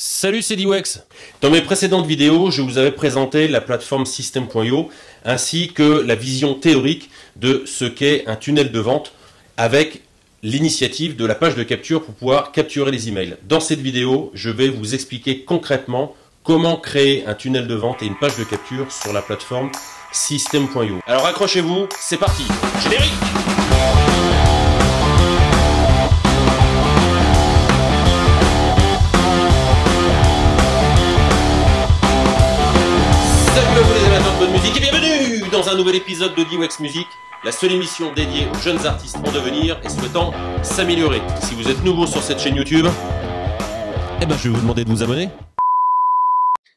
Salut, c'est D-Wex Dans mes précédentes vidéos, je vous avais présenté la plateforme System.io ainsi que la vision théorique de ce qu'est un tunnel de vente avec l'initiative de la page de capture pour pouvoir capturer les emails. Dans cette vidéo, je vais vous expliquer concrètement comment créer un tunnel de vente et une page de capture sur la plateforme System.io. Alors accrochez-vous, c'est parti. Générique bonne musique et bienvenue dans un nouvel épisode de D-Wex Music, la seule émission dédiée aux jeunes artistes en devenir et souhaitant s'améliorer. Si vous êtes nouveau sur cette chaîne YouTube, eh ben je vais vous demander de vous abonner.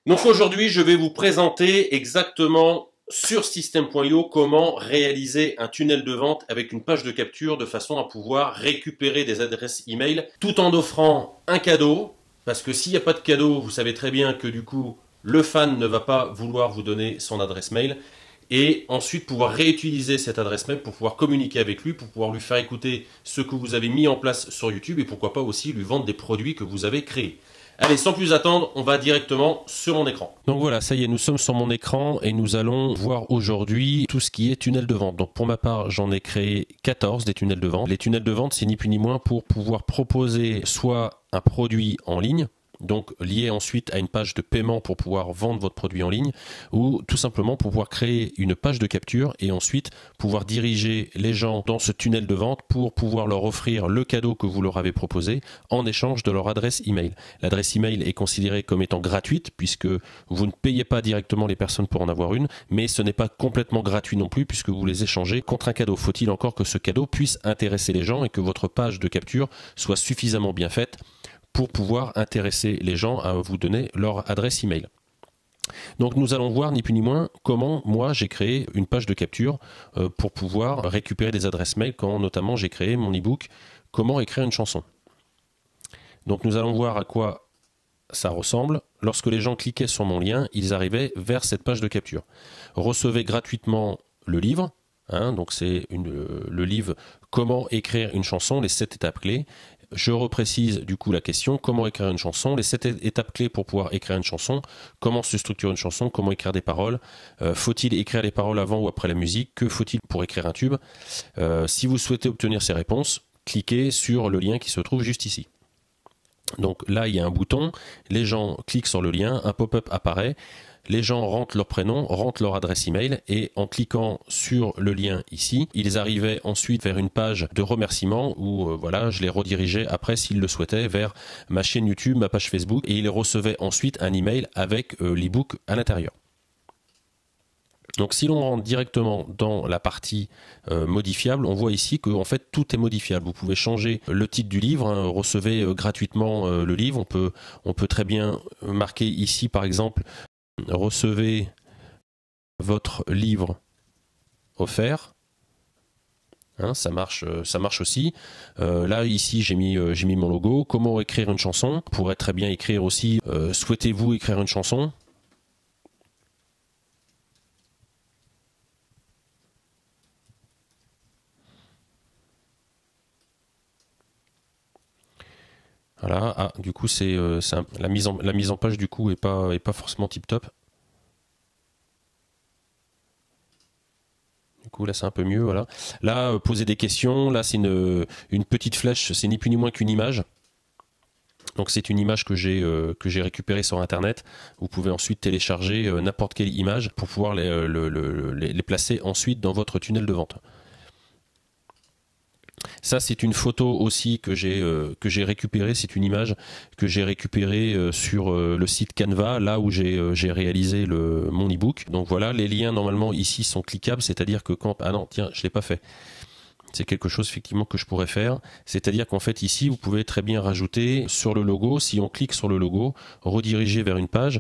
Donc aujourd'hui, je vais vous présenter exactement sur System.io comment réaliser un tunnel de vente avec une page de capture de façon à pouvoir récupérer des adresses email tout en offrant un cadeau. Parce que s'il n'y a pas de cadeau, vous savez très bien que du coup, le fan ne va pas vouloir vous donner son adresse mail et ensuite pouvoir réutiliser cette adresse mail pour pouvoir communiquer avec lui, pour pouvoir lui faire écouter ce que vous avez mis en place sur YouTube et pourquoi pas aussi lui vendre des produits que vous avez créés. Allez, sans plus attendre, on va directement sur mon écran. Donc voilà, ça y est, nous sommes sur mon écran et nous allons voir aujourd'hui tout ce qui est tunnel de vente. Donc pour ma part, j'en ai créé 14 des tunnels de vente. Les tunnels de vente, c'est ni plus ni moins pour pouvoir proposer soit un produit en ligne, donc lié ensuite à une page de paiement pour pouvoir vendre votre produit en ligne, ou tout simplement pour pouvoir créer une page de capture et ensuite pouvoir diriger les gens dans ce tunnel de vente pour pouvoir leur offrir le cadeau que vous leur avez proposé en échange de leur adresse email. L'adresse email est considérée comme étant gratuite puisque vous ne payez pas directement les personnes pour en avoir une, mais ce n'est pas complètement gratuit non plus puisque vous les échangez contre un cadeau. Faut-il encore que ce cadeau puisse intéresser les gens et que votre page de capture soit suffisamment bien faite pour pouvoir intéresser les gens à vous donner leur adresse email. Donc nous allons voir ni plus ni moins comment moi j'ai créé une page de capture euh, pour pouvoir récupérer des adresses mail quand notamment j'ai créé mon e-book « comment écrire une chanson. Donc nous allons voir à quoi ça ressemble. Lorsque les gens cliquaient sur mon lien, ils arrivaient vers cette page de capture. Recevez gratuitement le livre. Hein, donc c'est euh, le livre Comment écrire une chanson, les 7 étapes clés je reprécise du coup la question comment écrire une chanson, les sept étapes clés pour pouvoir écrire une chanson, comment se structure une chanson, comment écrire des paroles, euh, faut-il écrire les paroles avant ou après la musique, que faut-il pour écrire un tube. Euh, si vous souhaitez obtenir ces réponses, cliquez sur le lien qui se trouve juste ici. Donc là, il y a un bouton, les gens cliquent sur le lien, un pop-up apparaît, les gens rentrent leur prénom, rentrent leur adresse email et en cliquant sur le lien ici, ils arrivaient ensuite vers une page de remerciement où euh, voilà, je les redirigeais après s'ils le souhaitaient vers ma chaîne YouTube, ma page Facebook et ils recevaient ensuite un email avec euh, l'ebook à l'intérieur. Donc si l'on rentre directement dans la partie euh, modifiable, on voit ici que fait tout est modifiable. Vous pouvez changer le titre du livre, hein. recevez euh, gratuitement euh, le livre. On peut, on peut très bien marquer ici par exemple recevez votre livre offert. Hein, ça, marche, ça marche aussi. là, ici, j'ai mis, mis mon logo. Comment écrire une chanson On pourrait très bien écrire aussi Souhaitez-vous écrire une chanson Voilà. Ah, du coup, c'est euh, la, mise en, la mise en page du coup est pas, forcément tip top. Du coup, là, c'est un peu mieux. Voilà. Là, euh, poser des questions. Là, c'est euh, une, petite flèche. C'est ni plus ni moins qu'une image. Donc c'est une image que j'ai récupérée sur internet. Vous pouvez ensuite télécharger n'importe quelle image pour pouvoir les, les, placer ensuite dans votre tunnel de vente. Ça, c'est une photo aussi que j'ai euh, que j'ai récupérée. C'est une image que j'ai récupérée euh, sur euh, le site Canva, là où j'ai réalisé le, mon ebook. Donc voilà, les liens normalement ici sont cliquables, c'est-à-dire que quand ah non tiens, je l'ai pas fait. C'est quelque chose effectivement que je pourrais faire. C'est-à-dire qu'en fait ici, vous pouvez très bien rajouter sur le logo, si on clique sur le logo, rediriger vers une page.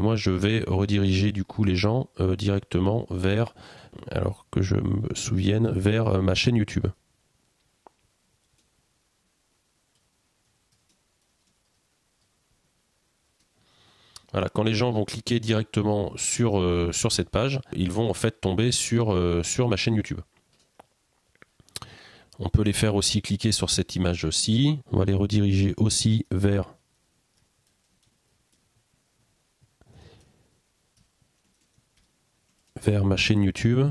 moi, je vais rediriger du coup les gens directement vers, alors que je me souvienne, vers ma chaîne YouTube. Voilà, quand les gens vont cliquer directement euh, sur, cette page, ils vont en fait tomber sur, euh, sur ma chaîne YouTube. On peut les faire aussi cliquer sur cette image aussi. On va les rediriger aussi vers vers ma chaîne YouTube.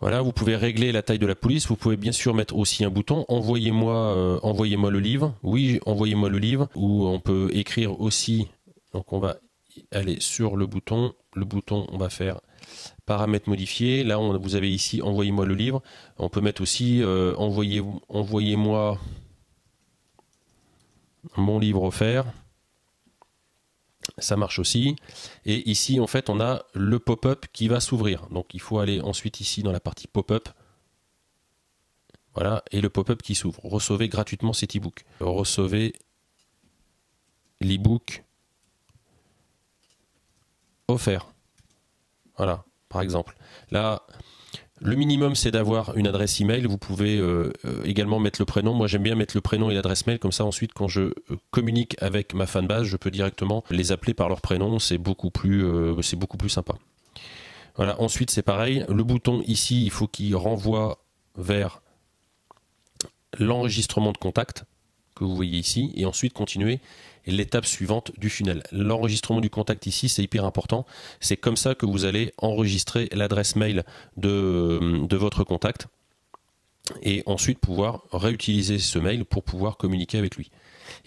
Voilà, vous pouvez régler la taille de la police, vous pouvez bien sûr mettre aussi un bouton envoyez-moi euh, envoyez-moi le livre. Oui, envoyez-moi le livre ou on peut écrire aussi donc on va aller sur le bouton, le bouton on va faire paramètres modifiés. Là, vous avez ici envoyez-moi le livre. On peut mettre aussi euh, envoyez envoyez-moi mon livre offert ça marche aussi. Et ici, en fait, on a le pop-up qui va s'ouvrir. Donc il faut aller ensuite ici dans la partie pop-up. Voilà, et le pop-up qui s'ouvre. Recevez gratuitement cet e-book. Recevez l'e-book offert. Voilà, par exemple. Là, le minimum, c'est d'avoir une adresse email. Vous pouvez euh, euh, également mettre le prénom. Moi, j'aime bien mettre le prénom et l'adresse mail. Comme ça, ensuite, quand je euh, communique avec ma fanbase, je peux directement les appeler par leur prénom. C'est beaucoup plus, c'est beaucoup plus sympa. Voilà. Ensuite, c'est pareil. Le bouton ici, il faut qu'il renvoie vers l'enregistrement de contact vous voyez ici, et ensuite continuer l'étape suivante du funnel. L'enregistrement du contact ici, c'est hyper important. C'est comme ça que vous allez enregistrer l'adresse mail de, de votre contact et ensuite pouvoir réutiliser ce mail pour pouvoir communiquer avec lui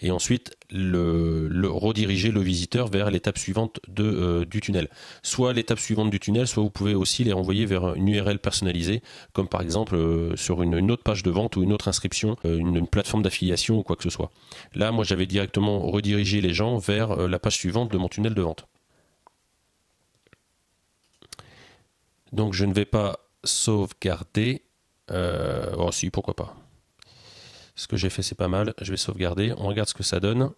et ensuite le, rediriger le visiteur vers l'étape suivante euh, du tunnel. Soit l'étape suivante du tunnel, soit vous pouvez aussi les renvoyer vers une URL personnalisée, comme par exemple euh, sur une, autre page de vente ou une autre inscription, euh, une, une, plateforme d'affiliation ou quoi que ce soit. Là, moi, j'avais directement redirigé les gens vers la page suivante de mon tunnel de vente. Donc, je ne vais pas sauvegarder. oh si, pourquoi pas. Ce que j'ai fait, c'est pas mal. Je vais sauvegarder. On regarde ce que ça donne.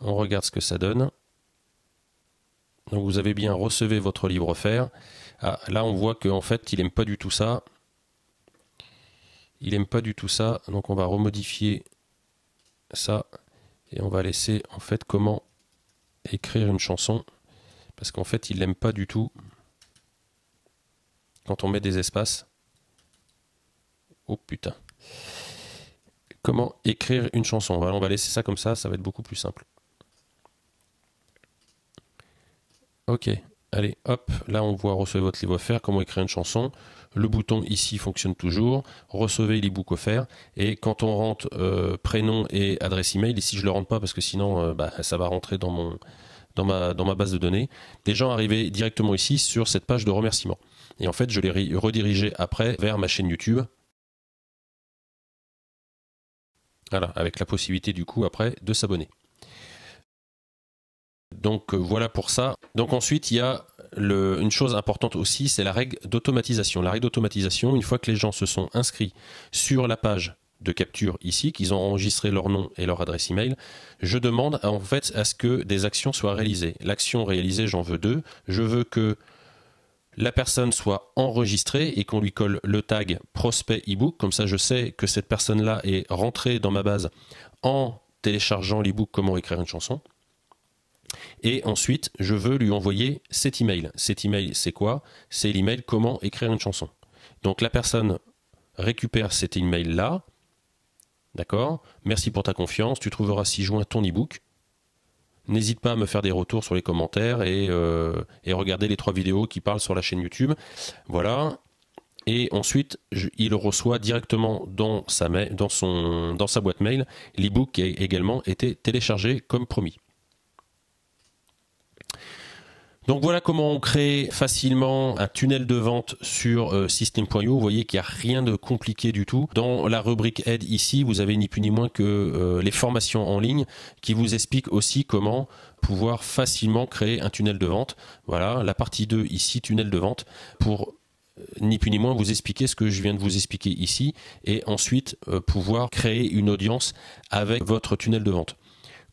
On regarde ce que ça donne. Donc vous avez bien recevé votre livre Ah, là, on voit qu'en fait, il n'aime pas du tout ça. Il n'aime pas du tout ça. Donc on va remodifier ça. Et on va laisser en fait comment écrire une chanson. Parce qu'en fait, il n'aime pas du tout quand on met des espaces. Oh putain. Comment écrire une chanson on va, laisser ça comme ça, ça va être beaucoup plus simple. Ok, allez, hop, là on voit recevez votre livre offert, comment écrire une chanson. Le bouton ici fonctionne toujours, recevez l'ebook offert. Et quand on rentre euh, prénom et adresse email, ici je ne le rentre pas parce que sinon euh, bah, ça va rentrer dans mon dans ma, dans ma base de données, Les gens arrivaient directement ici sur cette page de remerciement. Et en fait, je l'ai redirigé après vers ma chaîne YouTube. Voilà, avec la possibilité du coup après de s'abonner. Donc euh, voilà pour ça. Donc ensuite, il y a une chose importante aussi, c'est la règle d'automatisation. La règle d'automatisation, une fois que les gens se sont inscrits sur la page de capture ici, qu'ils ont enregistré leur nom et leur adresse email, je demande en fait à ce que des actions soient réalisées. L'action réalisée, j'en veux deux. Je veux que la personne soit enregistrée et qu'on lui colle le tag prospect ebook. Comme ça, je sais que cette personne-là est rentrée dans ma base en téléchargeant l'ebook Comment écrire une chanson. Et ensuite, je veux lui envoyer cet email. Cet email, c'est quoi C'est l'email Comment écrire une chanson. Donc la personne récupère cet email-là. D'accord Merci pour ta confiance. Tu trouveras ci-joint ton ebook N'hésite pas à me faire des retours sur les commentaires euh, et, regarder les trois vidéos qui parlent sur la chaîne YouTube. Voilà. Et ensuite, il reçoit directement dans sa, dans sa boîte mail l'ebook qui a également été téléchargé comme promis. Donc voilà comment on crée facilement un tunnel de vente sur euh, System.io. Vous voyez qu'il n'y a rien de compliqué du tout. Dans la rubrique aide ici, vous avez ni plus ni moins que euh, les formations en ligne qui vous expliquent aussi comment pouvoir facilement créer un tunnel de vente. Voilà, la partie 2 ici, tunnel de vente, pour euh, ni plus ni moins vous expliquer ce que je viens de vous expliquer ici et ensuite pouvoir créer une audience avec votre tunnel de vente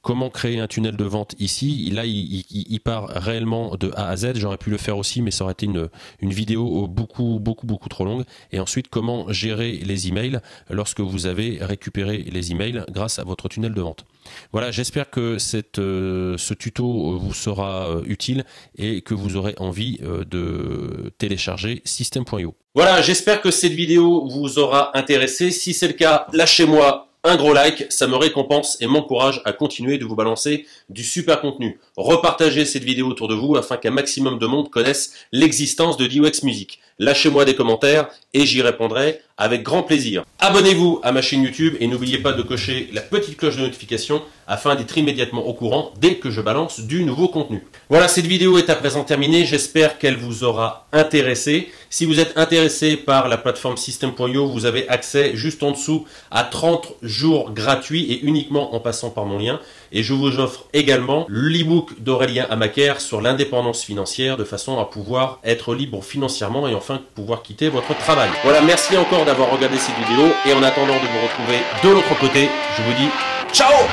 comment créer un tunnel de vente ici. Là, il, part réellement de A à Z. J'aurais pu le faire aussi, mais ça aurait été une, vidéo beaucoup, beaucoup, beaucoup trop longue. Et ensuite, comment gérer les emails lorsque vous avez récupéré les emails grâce à votre tunnel de vente. Voilà, j'espère que cette, euh, ce tuto euh, vous sera euh, utile et que vous aurez envie de télécharger system.io. Voilà, j'espère que cette vidéo vous aura intéressé. Si c'est le cas, lâchez-moi un gros like, ça me récompense et m'encourage à continuer de vous balancer du super contenu. Repartagez cette vidéo autour de vous afin qu'un maximum de monde connaisse l'existence de DUX Music. Lâchez-moi des commentaires et j'y répondrai avec grand plaisir. Abonnez-vous à ma chaîne YouTube et n'oubliez pas de cocher la petite cloche de notification afin d'être immédiatement au courant dès que je balance du nouveau contenu. Voilà, cette vidéo est à présent terminée. J'espère qu'elle vous aura intéressé. Si vous êtes intéressé par la plateforme System.io, vous avez accès juste en dessous à 30 jours gratuits et uniquement en passant par mon lien. Et je vous offre également l'e-book d'Aurélien Hamaker sur l'indépendance financière de façon à pouvoir être libre financièrement et enfin pouvoir quitter votre travail. Voilà, merci encore d'avoir regardé cette vidéo et en attendant de vous retrouver de l'autre côté, je vous dis ciao